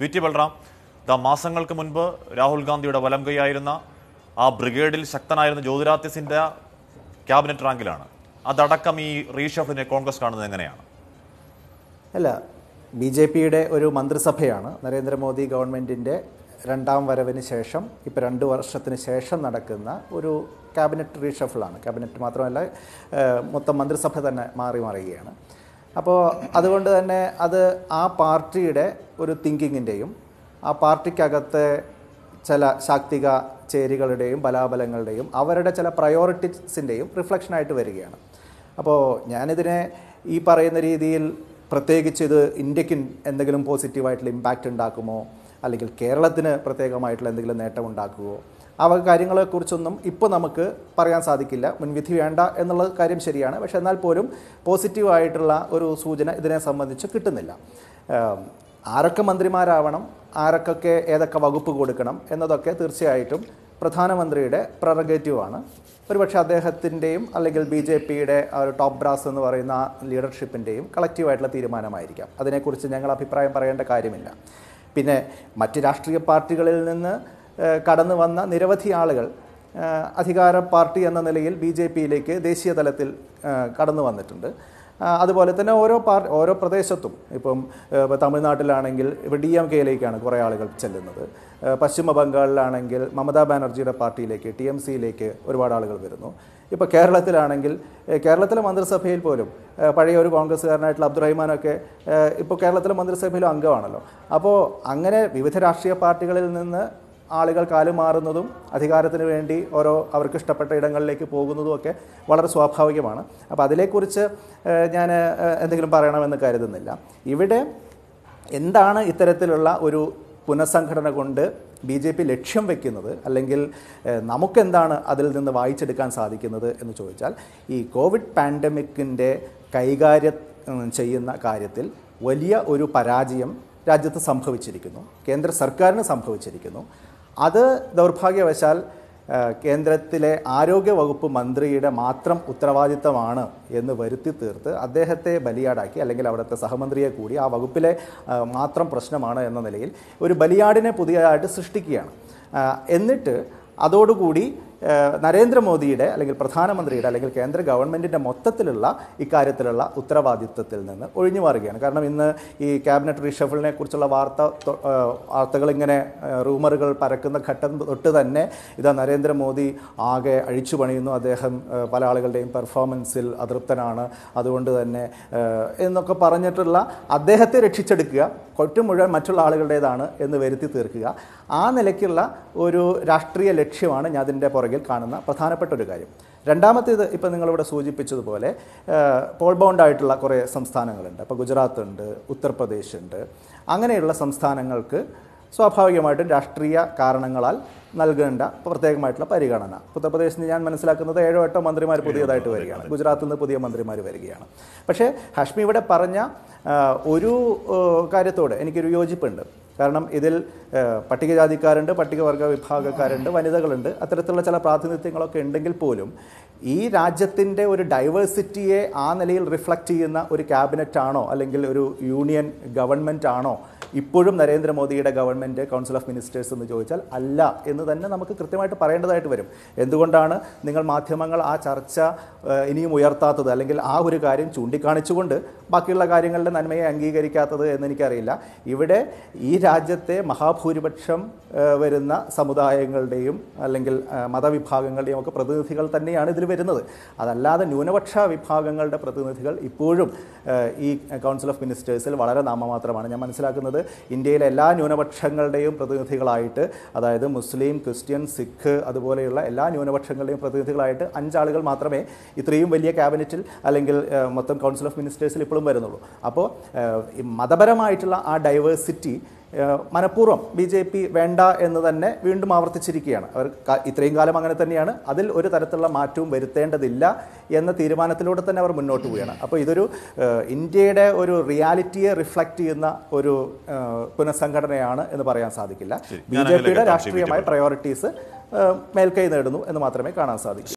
വിറ്റി T Balram മാസങ്ങൾക്ക് മുൻപ് രാഹുൽ ഗാന്ധിയുടെ വലം കൈയായിരുന്ന ആ ബ്രിഗേഡിൽ ശക്തനായിരുന്ന ജ്യോതിരാദിത്യ സിന്ധ്യ ക്യാബിനറ്റ് റാങ്കിലാണ് അതടക്കം ഈ റീഷഫിനെ കോൺഗ്രസ് കാണുന്നത് എങ്ങനെയാണ് അല്ല ബി ജെ പിയുടെ ഒരു മന്ത്രിസഭയാണ് നരേന്ദ്രമോദി ഗവൺമെൻറ്റിൻ്റെ രണ്ടാം വരവിന് ശേഷം ഇപ്പോൾ രണ്ട് വർഷത്തിന് ശേഷം നടക്കുന്ന ഒരു ക്യാബിനറ്റ് റീഷഫിളാണ് ക്യാബിനറ്റ് മാത്രമല്ല മൊത്തം മന്ത്രിസഭ തന്നെ മാറി മറിയുകയാണ് അപ്പോൾ അതുകൊണ്ട് തന്നെ അത് ആ പാർട്ടിയുടെ ഒരു തിങ്കിങ്ങിൻ്റെയും ആ പാർട്ടിക്കകത്തെ ചില ശാക്തിക ചേരികളുടെയും ബലാബലങ്ങളുടെയും അവരുടെ ചില പ്രയോറിറ്റീസിൻ്റെയും റിഫ്ലക്ഷനായിട്ട് വരികയാണ് അപ്പോൾ ഞാനിതിനെ ഈ പറയുന്ന രീതിയിൽ പ്രത്യേകിച്ച് ഇത് ഇന്ത്യക്ക് എന്തെങ്കിലും പോസിറ്റീവായിട്ടുള്ള ഇമ്പാക്റ്റ് ഉണ്ടാക്കുമോ അല്ലെങ്കിൽ കേരളത്തിന് പ്രത്യേകമായിട്ടുള്ള എന്തെങ്കിലും നേട്ടം ഉണ്ടാക്കുകയോ ആ വക കാര്യങ്ങളെക്കുറിച്ചൊന്നും ഇപ്പോൾ നമുക്ക് പറയാൻ സാധിക്കില്ല മുൻവിധി വേണ്ട എന്നുള്ള കാര്യം ശരിയാണ് പക്ഷേ എന്നാൽ പോലും പോസിറ്റീവായിട്ടുള്ള ഒരു സൂചന ഇതിനെ സംബന്ധിച്ച് കിട്ടുന്നില്ല ആരൊക്കെ മന്ത്രിമാരാവണം ആരൊക്കെ ഏതൊക്കെ വകുപ്പ് കൊടുക്കണം എന്നതൊക്കെ തീർച്ചയായിട്ടും പ്രധാനമന്ത്രിയുടെ പ്രറഗേറ്റീവാണ് ഒരുപക്ഷെ അദ്ദേഹത്തിൻ്റെയും അല്ലെങ്കിൽ ബി ജെ പിയുടെ ഒരു ടോപ്പ് ബ്രാസ് എന്ന് പറയുന്ന ലീഡർഷിപ്പിൻ്റെയും കളക്റ്റീവായിട്ടുള്ള തീരുമാനമായിരിക്കാം അതിനെക്കുറിച്ച് ഞങ്ങൾ അഭിപ്രായം പറയേണ്ട കാര്യമില്ല പിന്നെ മറ്റ് രാഷ്ട്രീയ പാർട്ടികളിൽ നിന്ന് കടന്നു വന്ന നിരവധി ആളുകൾ അധികാര പാർട്ടി എന്ന നിലയിൽ ബി ജെ പിയിലേക്ക് ദേശീയ തലത്തിൽ കടന്നു വന്നിട്ടുണ്ട് അതുപോലെ തന്നെ ഓരോ പാർ ഓരോ പ്രദേശത്തും ഇപ്പം തമിഴ്നാട്ടിലാണെങ്കിൽ ഇപ്പോൾ ഡി എം കെയിലേക്കാണ് കുറേ ആളുകൾ ചെല്ലുന്നത് പശ്ചിമ ബംഗാളിലാണെങ്കിൽ മമതാ ബാനർജിയുടെ പാർട്ടിയിലേക്ക് ടി എം സിയിലേക്ക് ഒരുപാട് ആളുകൾ വരുന്നു ഇപ്പോൾ കേരളത്തിലാണെങ്കിൽ കേരളത്തിലെ മന്ത്രിസഭയിൽ പോലും പഴയ ഒരു കോൺഗ്രസ്സുകാരനായിട്ടുള്ള അബ്ദുറഹിമാനൊക്കെ ഇപ്പോൾ കേരളത്തിലെ മന്ത്രിസഭയിലും അംഗമാണല്ലോ അപ്പോൾ അങ്ങനെ വിവിധ രാഷ്ട്രീയ പാർട്ടികളിൽ നിന്ന് ആളുകൾ കാലുമാറുന്നതും അധികാരത്തിന് വേണ്ടി ഓരോ അവർക്ക് ഇഷ്ടപ്പെട്ട ഇടങ്ങളിലേക്ക് പോകുന്നതും ഒക്കെ വളരെ സ്വാഭാവികമാണ് അപ്പോൾ അതിനെക്കുറിച്ച് ഞാൻ എന്തെങ്കിലും പറയണമെന്ന് കരുതുന്നില്ല ഇവിടെ എന്താണ് ഇത്തരത്തിലുള്ള ഒരു പുനഃസംഘടന കൊണ്ട് ബി ജെ പി ലക്ഷ്യം വെക്കുന്നത് അല്ലെങ്കിൽ നമുക്കെന്താണ് അതിൽ നിന്ന് വായിച്ചെടുക്കാൻ സാധിക്കുന്നത് എന്ന് ചോദിച്ചാൽ ഈ കോവിഡ് പാൻഡമിക്കിൻ്റെ കൈകാര്യ ചെയ്യുന്ന കാര്യത്തിൽ വലിയ ഒരു പരാജയം രാജ്യത്ത് സംഭവിച്ചിരിക്കുന്നു കേന്ദ്ര സർക്കാരിന് സംഭവിച്ചിരിക്കുന്നു അത് ദൗർഭാഗ്യവശാൽ കേന്ദ്രത്തിലെ ആരോഗ്യ വകുപ്പ് മന്ത്രിയുടെ മാത്രം ഉത്തരവാദിത്തമാണ് എന്ന് വരുത്തി തീർത്ത് അദ്ദേഹത്തെ ബലിയാടാക്കി അല്ലെങ്കിൽ അവിടുത്തെ സഹമന്ത്രിയെ കൂടി ആ വകുപ്പിലെ മാത്രം പ്രശ്നമാണ് എന്ന നിലയിൽ ഒരു ബലിയാടിനെ പുതിയതായിട്ട് സൃഷ്ടിക്കുകയാണ് എന്നിട്ട് അതോടുകൂടി നരേന്ദ്രമോദിയുടെ അല്ലെങ്കിൽ പ്രധാനമന്ത്രിയുടെ അല്ലെങ്കിൽ കേന്ദ്ര ഗവൺമെൻറ്റിൻ്റെ മൊത്തത്തിലുള്ള ഇക്കാര്യത്തിലുള്ള ഉത്തരവാദിത്വത്തിൽ നിന്ന് ഒഴിഞ്ഞു മാറുകയാണ് കാരണം ഇന്ന് ഈ ക്യാബിനറ്റ് റീഷഫിളിനെ കുറിച്ചുള്ള വാർത്ത വാർത്തകൾ ഇങ്ങനെ റൂമറുകൾ പരക്കുന്ന ഘട്ടം തൊട്ട് തന്നെ ഇതാ നരേന്ദ്രമോദി ആകെ അഴിച്ചു പണിയുന്നു അദ്ദേഹം പല ആളുകളുടെയും പെർഫോമൻസിൽ അതൃപ്തനാണ് അതുകൊണ്ട് തന്നെ എന്നൊക്കെ പറഞ്ഞിട്ടുള്ള അദ്ദേഹത്തെ രക്ഷിച്ചെടുക്കുക കൊറ്റം മുഴുവൻ മറ്റുള്ള ആളുകളുടേതാണ് എന്ന് വരുത്തി തീർക്കുക ആ നിലയ്ക്കുള്ള ഒരു രാഷ്ട്രീയ ലക്ഷ്യമാണ് ഞാൻ അതിൻ്റെ പുറകിൽ കാണുന്ന പ്രധാനപ്പെട്ട ഒരു കാര്യം രണ്ടാമത്തേത് ഇപ്പം നിങ്ങളിവിടെ സൂചിപ്പിച്ചതുപോലെ പോൾ ബൗണ്ടായിട്ടുള്ള കുറേ സംസ്ഥാനങ്ങളുണ്ട് അപ്പോൾ ഗുജറാത്ത് ഉണ്ട് ഉത്തർപ്രദേശ് ഉണ്ട് അങ്ങനെയുള്ള സംസ്ഥാനങ്ങൾക്ക് സ്വാഭാവികമായിട്ടും രാഷ്ട്രീയ കാരണങ്ങളാൽ നൽകേണ്ട പ്രത്യേകമായിട്ടുള്ള പരിഗണന ഉത്തർപ്രദേശിൽ നിന്ന് ഞാൻ മനസ്സിലാക്കുന്നത് ഏഴോ എട്ടോ മന്ത്രിമാർ പുതിയതായിട്ട് വരികയാണ് ഗുജറാത്തിൽ നിന്ന് പുതിയ മന്ത്രിമാർ വരികയാണ് പക്ഷേ ഹഷ്മി ഇവിടെ പറഞ്ഞ ഒരു കാര്യത്തോട് എനിക്കൊരു യോജിപ്പുണ്ട് കാരണം ഇതിൽ പട്ടികജാതിക്കാരുണ്ട് പട്ടികവർഗ വിഭാഗക്കാരുണ്ട് വനിതകളുണ്ട് അത്തരത്തിലുള്ള ചില പ്രാതിനിധ്യങ്ങളൊക്കെ ഉണ്ടെങ്കിൽ പോലും ഈ രാജ്യത്തിൻ്റെ ഒരു ഡൈവേഴ്സിറ്റിയെ ആ നിലയിൽ റിഫ്ലക്റ്റ് ചെയ്യുന്ന ഒരു ക്യാബിനറ്റ് ആണോ അല്ലെങ്കിൽ ഒരു യൂണിയൻ ഗവൺമെൻറ് ആണോ ഇപ്പോഴും നരേന്ദ്രമോദിയുടെ ഗവൺമെൻറ് കൗൺസിൽ ഓഫ് മിനിസ്റ്റേഴ്സ് എന്ന് ചോദിച്ചാൽ അല്ല എന്ന് തന്നെ നമുക്ക് കൃത്യമായിട്ട് പറയേണ്ടതായിട്ട് വരും എന്തുകൊണ്ടാണ് നിങ്ങൾ മാധ്യമങ്ങൾ ആ ചർച്ച ഇനിയും ഉയർത്താത്തത് അല്ലെങ്കിൽ ആ ഒരു കാര്യം ചൂണ്ടിക്കാണിച്ചുകൊണ്ട് ബാക്കിയുള്ള കാര്യങ്ങളുടെ നന്മയെ അംഗീകരിക്കാത്തത് എന്നെനിക്കറിയില്ല ഇവിടെ ഈ രാജ്യത്തെ മഹാഭൂരിപക്ഷം വരുന്ന സമുദായങ്ങളുടെയും അല്ലെങ്കിൽ മതവിഭാഗങ്ങളുടെയും ഒക്കെ പ്രതിനിധികൾ തന്നെയാണ് ഇതിൽ വരുന്നത് അതല്ലാതെ ന്യൂനപക്ഷ വിഭാഗങ്ങളുടെ പ്രതിനിധികൾ ഇപ്പോഴും ഈ കൗൺസിൽ ഓഫ് മിനിസ്റ്റേഴ്സിൽ വളരെ നാമമാത്രമാണ് ഞാൻ മനസ്സിലാക്കുന്നത് ഇന്ത്യയിലെ എല്ലാ ന്യൂനപക്ഷങ്ങളുടെയും പ്രതിനിധികളായിട്ട് അതായത് മുസ്ലിം ക്രിസ്ത്യൻ സിഖ് അതുപോലെയുള്ള എല്ലാ ന്യൂനപക്ഷങ്ങളുടെയും പ്രതിനിധികളായിട്ട് അഞ്ചാളുകൾ മാത്രമേ ഇത്രയും വലിയ ക്യാബിനറ്റിൽ അല്ലെങ്കിൽ മൊത്തം കൗൺസിൽ ഓഫ് മിനിസ്റ്റേഴ്സിൽ ഇപ്പോഴും വരുന്നുള്ളൂ അപ്പോൾ മതപരമായിട്ടുള്ള ആ ഡൈവേഴ്സിറ്റി മനഃപൂർവ്വം ബി ജെ പി വേണ്ട എന്ന് തന്നെ വീണ്ടും ആവർത്തിച്ചിരിക്കുകയാണ് അവർ ഇത്രയും കാലം അങ്ങനെ തന്നെയാണ് അതിൽ ഒരു തരത്തിലുള്ള മാറ്റവും വരുത്തേണ്ടതില്ല എന്ന തീരുമാനത്തിലൂടെ തന്നെ അവർ മുന്നോട്ട് പോവുകയാണ് അപ്പോൾ ഇതൊരു ഇന്ത്യയുടെ ഒരു റിയാലിറ്റിയെ റിഫ്ലക്റ്റ് ചെയ്യുന്ന ഒരു പുനഃസംഘടനയാണ് എന്ന് പറയാൻ സാധിക്കില്ല ബി ജെ പിയുടെ രാഷ്ട്രീയമായ പ്രയോറിറ്റീസ് മേൽക്കൈ നേടുന്നു എന്ന് മാത്രമേ കാണാൻ സാധിക്കൂ